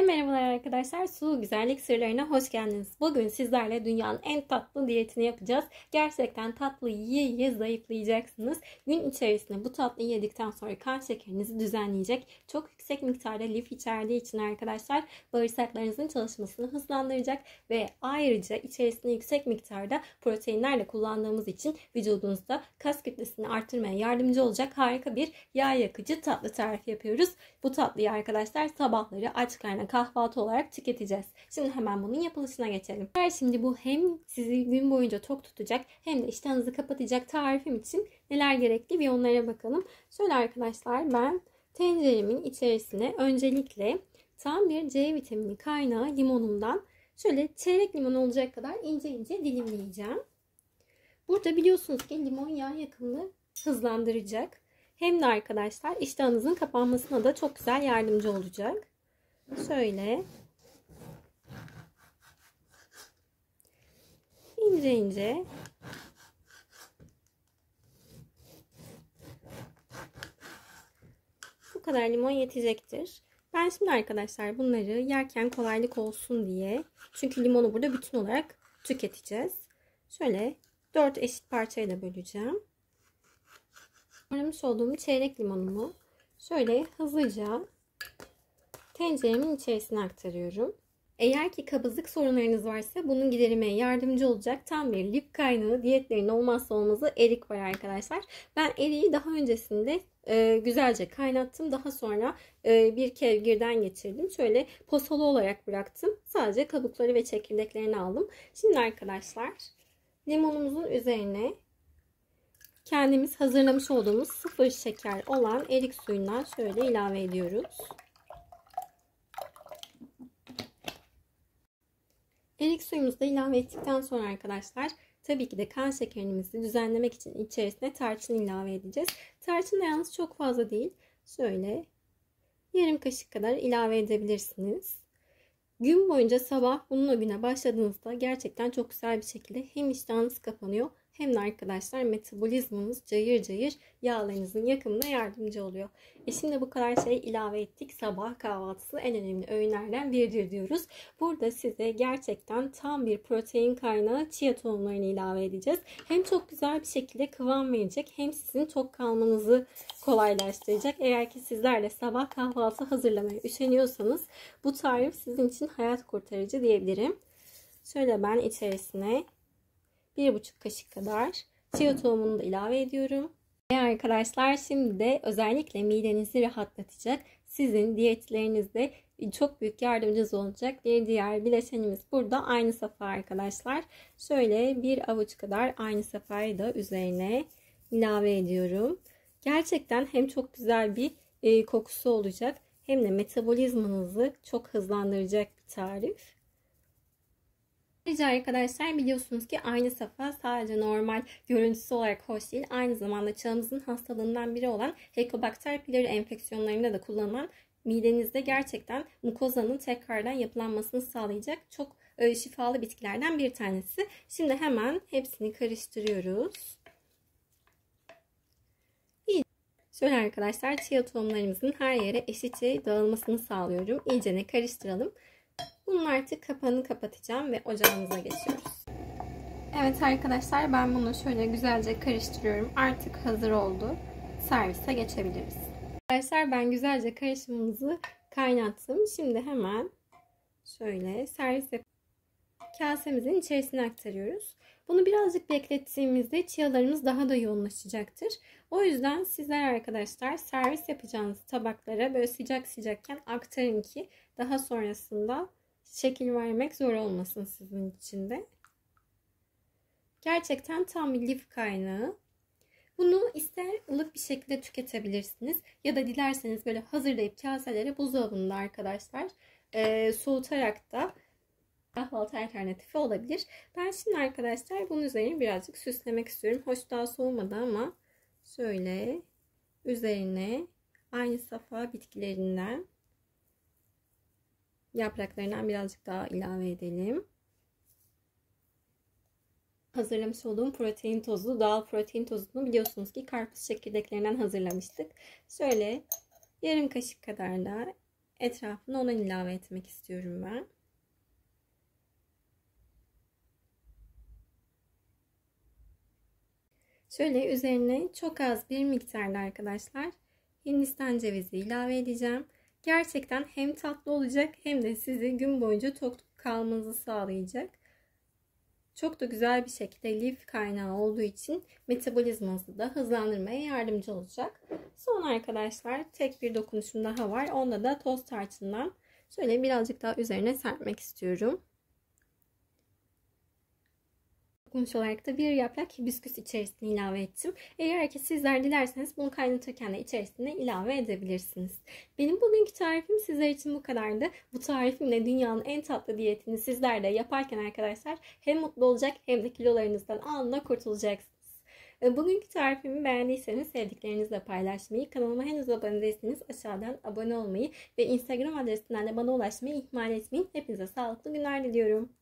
Merhabalar arkadaşlar. Su Güzellik Sırlarına hoş geldiniz. Bugün sizlerle dünyanın en tatlı diyetini yapacağız. Gerçekten tatlı yiye yiye zayıflayacaksınız. Gün içerisinde bu tatlıyı yedikten sonra kan şekerinizi düzenleyecek. Çok yüksek miktarda lif içerdiği için arkadaşlar bağırsaklarınızın çalışmasını hızlandıracak ve ayrıca içerisinde yüksek miktarda proteinlerle kullandığımız için vücudunuzda kas kütlesini artırmaya yardımcı olacak harika bir yağ yakıcı tatlı tarifi yapıyoruz. Bu tatlıyı arkadaşlar sabahları aç karnına üzerine kahvaltı olarak tüketeceğiz. Şimdi hemen bunun yapılışına geçelim. Her şimdi bu hem sizi gün boyunca tok tutacak hem de iştahınızı kapatacak tarifim için neler gerekli bir onlara bakalım. Şöyle arkadaşlar ben tenceremin içerisine öncelikle tam bir C vitamini kaynağı limonumdan şöyle çeyrek limon olacak kadar ince ince dilimleyeceğim. Burada biliyorsunuz ki limon yağ yakımını hızlandıracak. Hem de arkadaşlar iştahınızın kapanmasına da çok güzel yardımcı olacak. Şöyle. ince ince bu kadar limon yetecektir. Ben şimdi arkadaşlar bunları yerken kolaylık olsun diye çünkü limonu burada bütün olarak tüketeceğiz. Şöyle 4 eşit parçayla böleceğim. Aramış olduğum çeyrek limonumu şöyle hızlıca tenceremin içerisine aktarıyorum. Eğer ki kabızlık sorunlarınız varsa bunun giderimeye yardımcı olacak tam bir lip kaynağı diyetlerin olmazsa olmazı erik var arkadaşlar. Ben eriği daha öncesinde e, güzelce kaynattım. Daha sonra e, bir kevgirden geçirdim. Şöyle posolu olarak bıraktım. Sadece kabukları ve çekirdeklerini aldım. Şimdi arkadaşlar limonumuzun üzerine kendimiz hazırlamış olduğumuz sıfır şeker olan erik suyundan şöyle ilave ediyoruz. Erik suyumuzu da ilave ettikten sonra arkadaşlar tabii ki de kan şekerimizi düzenlemek için içerisine tarçın ilave edeceğiz. Tarçın da yalnız çok fazla değil. Şöyle yarım kaşık kadar ilave edebilirsiniz. Gün boyunca sabah bununla güne başladığınızda gerçekten çok güzel bir şekilde hem iştahınız kapanıyor hem de arkadaşlar metabolizmanız cayır cayır yağlarınızın yakımına yardımcı oluyor. E şimdi bu kadar şey ilave ettik. Sabah kahvaltısı en önemli öğünlerden biridir diyoruz. Burada size gerçekten tam bir protein kaynağı chia tohumlarını ilave edeceğiz. Hem çok güzel bir şekilde kıvam verecek hem sizin tok kalmanızı kolaylaştıracak. Eğer ki sizlerle sabah kahvaltı hazırlamaya üşeniyorsanız bu tarif sizin için hayat kurtarıcı diyebilirim. Şöyle ben içerisine 1,5 kaşık kadar çiğ tohumunu da ilave ediyorum. Ve arkadaşlar şimdi de özellikle midenizi rahatlatacak sizin diyetlerinizde çok büyük yardımcınız olacak bir diğer bileşenimiz burada aynı safa arkadaşlar. Şöyle bir avuç kadar aynı safayı da üzerine ilave ediyorum. Gerçekten hem çok güzel bir e, kokusu olacak hem de metabolizmanızı çok hızlandıracak bir tarif. Ayrıca arkadaşlar biliyorsunuz ki aynı safa sadece normal görüntüsü olarak hoş değil. Aynı zamanda çağımızın hastalığından biri olan Helicobacter pylori enfeksiyonlarında da kullanılan midenizde gerçekten mukozanın tekrardan yapılanmasını sağlayacak çok e, şifalı bitkilerden bir tanesi. Şimdi hemen hepsini karıştırıyoruz. Şöyle arkadaşlar chia tohumlarımızın her yere eşitçe dağılmasını sağlıyorum. İyice ne karıştıralım. Bunun artık kapağını kapatacağım ve ocağımıza geçiyoruz. Evet arkadaşlar ben bunu şöyle güzelce karıştırıyorum. Artık hazır oldu. Servise geçebiliriz. Arkadaşlar ben güzelce karışımımızı kaynattım. Şimdi hemen şöyle servis yap kasemizin içerisine aktarıyoruz. Bunu birazcık beklettiğimizde çiyalarımız daha da yoğunlaşacaktır. O yüzden sizler arkadaşlar servis yapacağınız tabaklara böyle sıcak sıcakken aktarın ki daha sonrasında şekil vermek zor olmasın sizin için de. Gerçekten tam bir lif kaynağı. Bunu ister ılık bir şekilde tüketebilirsiniz ya da dilerseniz böyle hazırlayıp kaselere buzdolabında arkadaşlar e, soğutarak da kahvaltı alternatifi olabilir. Ben şimdi arkadaşlar bunun üzerine birazcık süslemek istiyorum. Hoş daha soğumadı ama şöyle üzerine aynı safa bitkilerinden yapraklarından birazcık daha ilave edelim. Hazırlamış olduğum protein tozu, doğal protein tozunu biliyorsunuz ki karpuz çekirdeklerinden hazırlamıştık. Şöyle yarım kaşık kadar da etrafına ona ilave etmek istiyorum ben. Şöyle üzerine çok az bir miktarda arkadaşlar Hindistan cevizi ilave edeceğim. Gerçekten hem tatlı olacak hem de sizi gün boyunca tok kalmanızı sağlayacak. Çok da güzel bir şekilde lif kaynağı olduğu için metabolizmanızı da hızlandırmaya yardımcı olacak. Son arkadaşlar tek bir dokunuşum daha var. Onda da toz tarçından şöyle birazcık daha üzerine serpmek istiyorum. Kumaş olarak da bir yaprak hibiskus içerisine ilave ettim. Eğer ki sizler dilerseniz bunu kaynatırken de içerisine ilave edebilirsiniz. Benim bugünkü tarifim sizler için bu kadardı. Bu tarifimle dünyanın en tatlı diyetini sizler de yaparken arkadaşlar hem mutlu olacak hem de kilolarınızdan anında kurtulacaksınız. E, bugünkü tarifimi beğendiyseniz sevdiklerinizle paylaşmayı, kanalıma henüz abone değilseniz aşağıdan abone olmayı ve Instagram adresinden de bana ulaşmayı ihmal etmeyin. Hepinize sağlıklı günler diliyorum.